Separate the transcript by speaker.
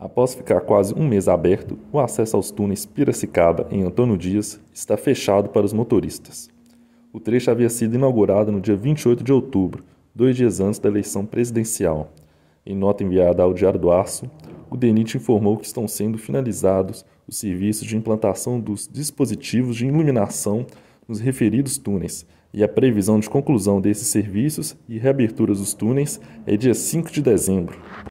Speaker 1: Após ficar quase um mês aberto, o acesso aos túneis Piracicaba em Antônio Dias está fechado para os motoristas. O trecho havia sido inaugurado no dia 28 de outubro, dois dias antes da eleição presidencial. Em nota enviada ao Diário do Aço, o DENIT informou que estão sendo finalizados os serviços de implantação dos dispositivos de iluminação nos referidos túneis, e a previsão de conclusão desses serviços e reaberturas dos túneis é dia 5 de dezembro.